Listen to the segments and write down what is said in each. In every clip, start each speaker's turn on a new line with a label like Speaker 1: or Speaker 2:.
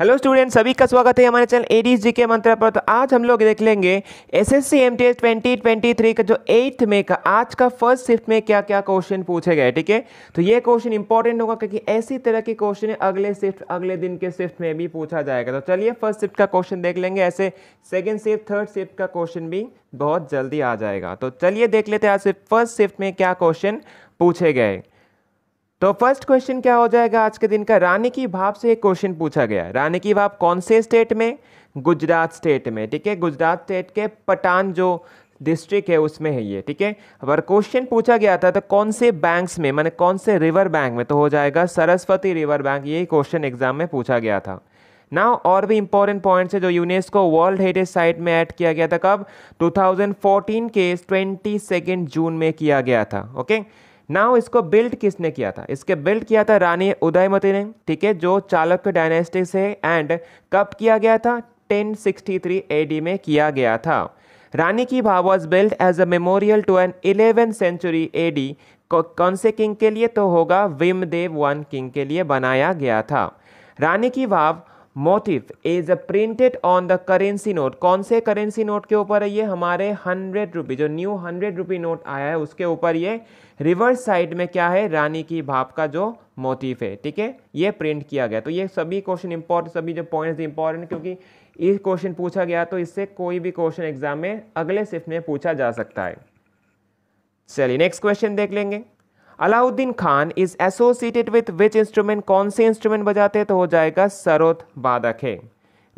Speaker 1: Hello student सभी का स्वागत है हमारे चैनल एडीज जी के मंत्र पर तो आज हम लोग देख लेंगे एसएससी एमटीएस 2023 का जो एट्थ में का आज का फर्स्ट शिफ्ट में क्या क्या क्वेश्चन पूछे गए ठीक है तो ये क्वेश्चन इंपॉर्टेंट होगा क्योंकि ऐसी तरह के क्वेश्चन अगले शिफ्ट अगले दिन के शिफ्ट में भी पूछा जाएगा तो चलिए फर्स्ट शिफ्ट का क्वेश्चन देख लेंगे ऐसे सेकेंड शिफ्ट थर्ड शिफ्ट का क्वेश्चन भी बहुत जल्दी आ जाएगा तो चलिए देख लेते हैं आज फर्स्ट शिफ्ट में क्या क्वेश्चन पूछे गए तो फर्स्ट क्वेश्चन क्या हो जाएगा आज के दिन का रानी की भाप से एक क्वेश्चन पूछा गया रानी की भाप कौन से स्टेट में गुजरात स्टेट में ठीक है गुजरात स्टेट के पटान जो डिस्ट्रिक्ट है उसमें है ये ठीक है अगर क्वेश्चन पूछा गया था तो कौन से बैंक्स में मैंने कौन से रिवर बैंक में तो हो जाएगा सरस्वती रिवर बैंक यही क्वेश्चन एग्जाम में पूछा गया था ना और भी इंपॉर्टेंट पॉइंट्स है जो यूनेस्को वर्ल्ड हेरिटेज साइट में ऐड किया गया था कब 2014 के 22 सेकेंड जून में किया गया था ओके okay? नाउ इसको बिल्ड किसने किया था इसके बिल्ड किया था रानी उदयमती ने ठीक है जो चालक्य डायनेस्टी से एंड कब किया गया था 1063 एडी में किया गया था Rani ki Vav was build as a memorial to an eleventh century AD कौन से किंग के लिए तो होगा विम देव वन किंग के लिए बनाया गया था Rani ki Vav motif is printed on the currency note कौन से करेंसी नोट के ऊपर है ये हमारे हंड्रेड रुपी जो न्यू हंड्रेड रुपी नोट आया है उसके ऊपर ये रिवर्स साइड में क्या है रानी की भाप का जो मोटिफ है ठीक है ये प्रिंट किया गया तो ये सभी क्वेश्चन इंपॉर्टेंट सभी जो पॉइंट्स इंपॉर्टेंट क्योंकि ये क्वेश्चन पूछा गया तो इससे कोई भी क्वेश्चन एग्जाम में अगले शिफ्ट में पूछा जा सकता है चलिए नेक्स्ट क्वेश्चन देख लेंगे Alauddin Khan is associated with which instrument कौन से इंस्ट्रूमेंट बजाते हैं तो हो जाएगा सरोथ है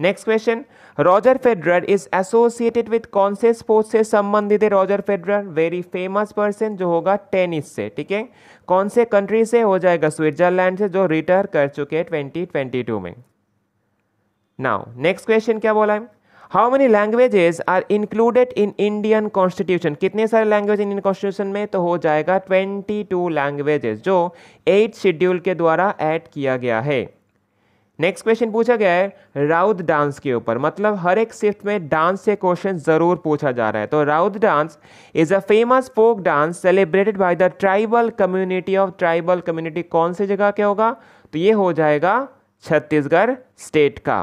Speaker 1: next question Roger Federer is associated with कौन से स्पोर्ट्स से संबंधित है Roger Federer very famous person जो होगा टेनिस से ठीक है कौन से कंट्री से हो जाएगा स्विट्जरलैंड से जो रिटायर कर चुके हैं टू में नाउ नेक्स्ट क्वेश्चन क्या बोला है how many languages are included in Indian constitution कितने सारे लैंग्वेज इंडियन कॉन्स्टिट्यूशन में तो हो जाएगा ट्वेंटी टू लैंग्वेजेस जो एट शेड्यूल के द्वारा ऐड किया गया है नेक्स्ट क्वेश्चन पूछा गया है राउद डांस के ऊपर मतलब हर एक शिफ्ट में डांस से क्वेश्चन जरूर पूछा जा रहा है तो Raut dance is a famous folk dance celebrated by the tribal community of tribal community कौन से जगह के होगा तो ये हो जाएगा छत्तीसगढ़ स्टेट का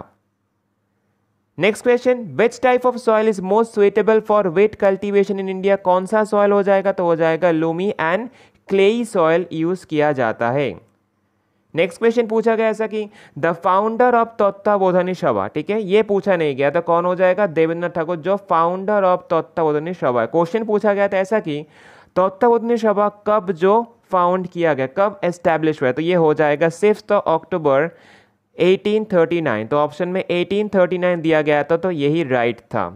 Speaker 1: next question which type of soil is most suitable for wheat cultivation in India कौन सा सॉइल हो जाएगा तो हो जाएगा loamy and clayey soil use किया जाता है नेक्स्ट क्वेश्चन पूछा गया ऐसा कि द फाउंडर ऑफ तत्ताबोधनी सभा ठीक है ये पूछा नहीं गया तो कौन हो जाएगा देवेंद्र ठाकुर जो फाउंडर ऑफ तत्ताबोधनी सभा है क्वेश्चन पूछा गया था ऐसा कि तत्ताबोधनी सभा कब जो फाउंड किया गया कब एस्टैब्लिश हुआ तो ये हो जाएगा सिक्स अक्टूबर तो 1839 तो ऑप्शन में 1839 दिया गया था तो यही राइट था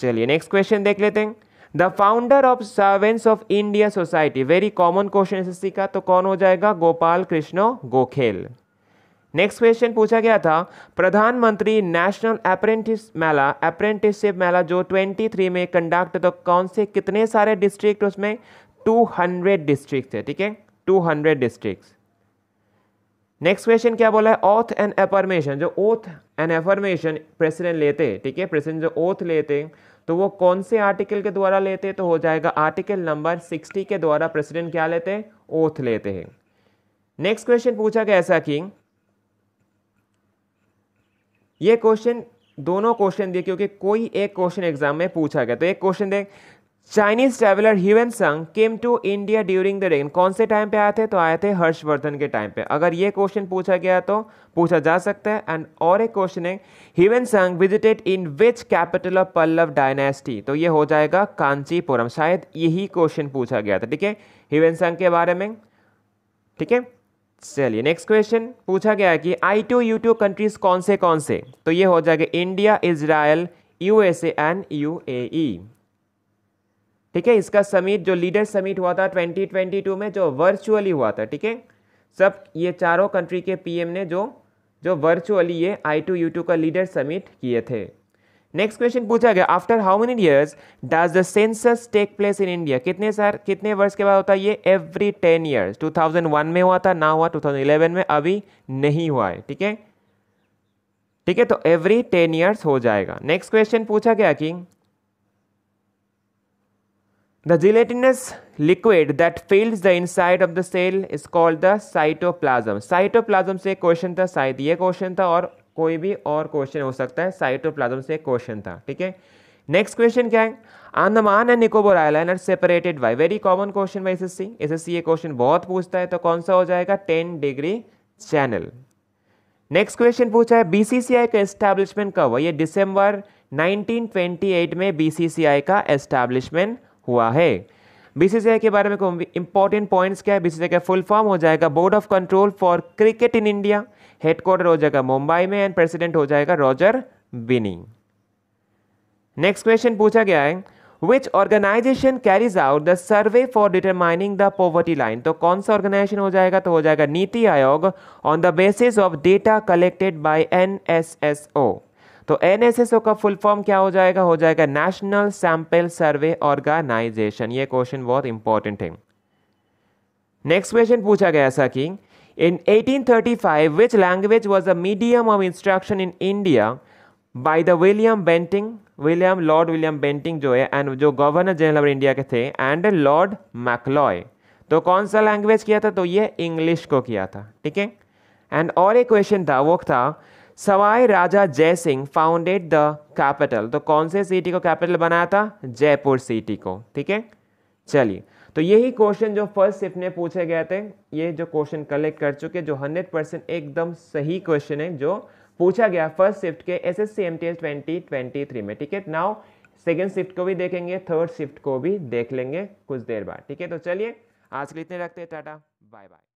Speaker 1: चलिए नेक्स्ट क्वेश्चन देख लेते हैं the founder of servants of India society very common question SSC का तो कौन हो जाएगा गोपाल कृष्ण गोखेल नेक्स्ट क्वेश्चन पूछा गया था प्रधानमंत्री नेशनल अप्रेंटिस मेला अप्रेंटिसशिप मेला जो 23 में कंडक्ट तो कौन से कितने सारे डिस्ट्रिक्ट उसमें 200 डिस्ट्रिक्ट है ठीक है 200 डिस्ट्रिक्ट नेक्स्ट क्वेश्चन क्या बोला है ऑथ एंड एफर्मेशन जो ओथ एंड एफर्मेशन प्रेसिडेंट लेते ठीक है प्रेसिडेंट जो ओथ लेते तो वो कौन से आर्टिकल के द्वारा लेते तो हो जाएगा आर्टिकल नंबर सिक्सटी के द्वारा प्रेसिडेंट क्या लेते हैं ओथ लेते हैं नेक्स्ट क्वेश्चन पूछा गया ऐसा कि ये क्वेश्चन दोनों क्वेश्चन दिए क्योंकि कोई एक क्वेश्चन एग्जाम में पूछा गया तो एक क्वेश्चन देख Chinese traveller Hiuen Tsang came to India during the reign कौन से टाइम पे आए थे तो आए थे हर्षवर्धन के टाइम पे अगर ये क्वेश्चन पूछा गया तो पूछा जा सकता है एंड और एक क्वेश्चन है Hiuen Tsang visited in which capital of Pallava dynasty तो ये हो जाएगा कांचीपुरम शायद यही क्वेश्चन पूछा गया था ठीक है ह्यूएन संग के बारे में ठीक है चलिए नेक्स्ट क्वेश्चन पूछा गया है कि I two U two countries कौन से कौन से तो ये हो जाएगा India Israel USA and UAE ठीक है इसका समिट जो लीडर समिट हुआ था 2022 में जो वर्चुअली हुआ था ठीक है सब ये चारों कंट्री के पीएम ने जो जो वर्चुअली ये आई टू यू टू का लीडर समिट किए थे नेक्स्ट क्वेश्चन पूछा गया after how many years does the census take place in India कितने सर कितने वर्ष के बाद होता है ये एवरी टेन ईयर्स 2001 में हुआ था ना हुआ 2011 में अभी नहीं हुआ है ठीक है ठीक है तो एवरी टेन ईयर्स हो जाएगा नेक्स्ट क्वेश्चन पूछा गया कि The gelatinous liquid that fills the inside of the cell is called the cytoplasm. Cytoplasm से क्वेश्चन था शायद ये क्वेश्चन था और कोई भी और क्वेश्चन हो सकता है साइटोप्लाज्म से क्वेश्चन था ठीक है नेक्स्ट क्वेश्चन क्या है Andaman and Nicobar island are separated by very common question by S S C ये क्वेश्चन बहुत पूछता है तो कौन सा हो जाएगा ten degree channel next question पूछा है बीसीसीआई का एस्टैब्लिशमेंट कब हुआ ये दिसंबर 1928 में बीसीसीआई का एस्टैब्लिशमेंट हुआ है बीसीसीआई के बारे में इंपॉर्टेंट पॉइंट्स क्या है बीसीसीआई का फुल फॉर्म हो जाएगा board of control for cricket in India headquarter हो जाएगा मुंबई में एंड प्रेसिडेंट हो जाएगा रॉजर बिनी नेक्स्ट क्वेश्चन पूछा गया है which organisation carries out the survey for determining the poverty line तो कौन सा ऑर्गेनाइजेशन हो जाएगा तो हो जाएगा NITI Aayog on the basis of data collected by N S S O तो एन का फुल फॉर्म क्या हो जाएगा हो जाएगा नेशनल सैंपल सर्वे ऑर्गेनाइजेशन ये क्वेश्चन बहुत इंपॉर्टेंट है नेक्स्ट क्वेश्चन पूछा गया था कि in 1835, which language was a medium of instruction in India by the William Bentinck William Lord William Bentinck जो है एंड जो गवर्नर जनरल ऑफ इंडिया के थे एंड लॉर्ड मैकलॉय तो कौन सा लैंग्वेज किया था तो ये इंग्लिश को किया था ठीक है एंड और एक क्वेश्चन था वो था सवाई राजा जय सिंह फाउंडेड द कैपिटल तो कौन से सिटी को कैपिटल बनाया था जयपुर सिटी को ठीक है चलिए तो यही क्वेश्चन जो फर्स्ट शिफ्ट में पूछे गए थे ये जो क्वेश्चन कलेक्ट कर चुके जो 100 परसेंट एकदम सही क्वेश्चन है जो पूछा गया फर्स्ट शिफ्ट के S S C M T S twenty twenty three में ठीक है नाउ सेकेंड शिफ्ट को भी देखेंगे थर्ड शिफ्ट को भी देख लेंगे कुछ देर बाद ठीक है तो चलिए आज के लिए इतने रखते हैं टाटा बाय बाय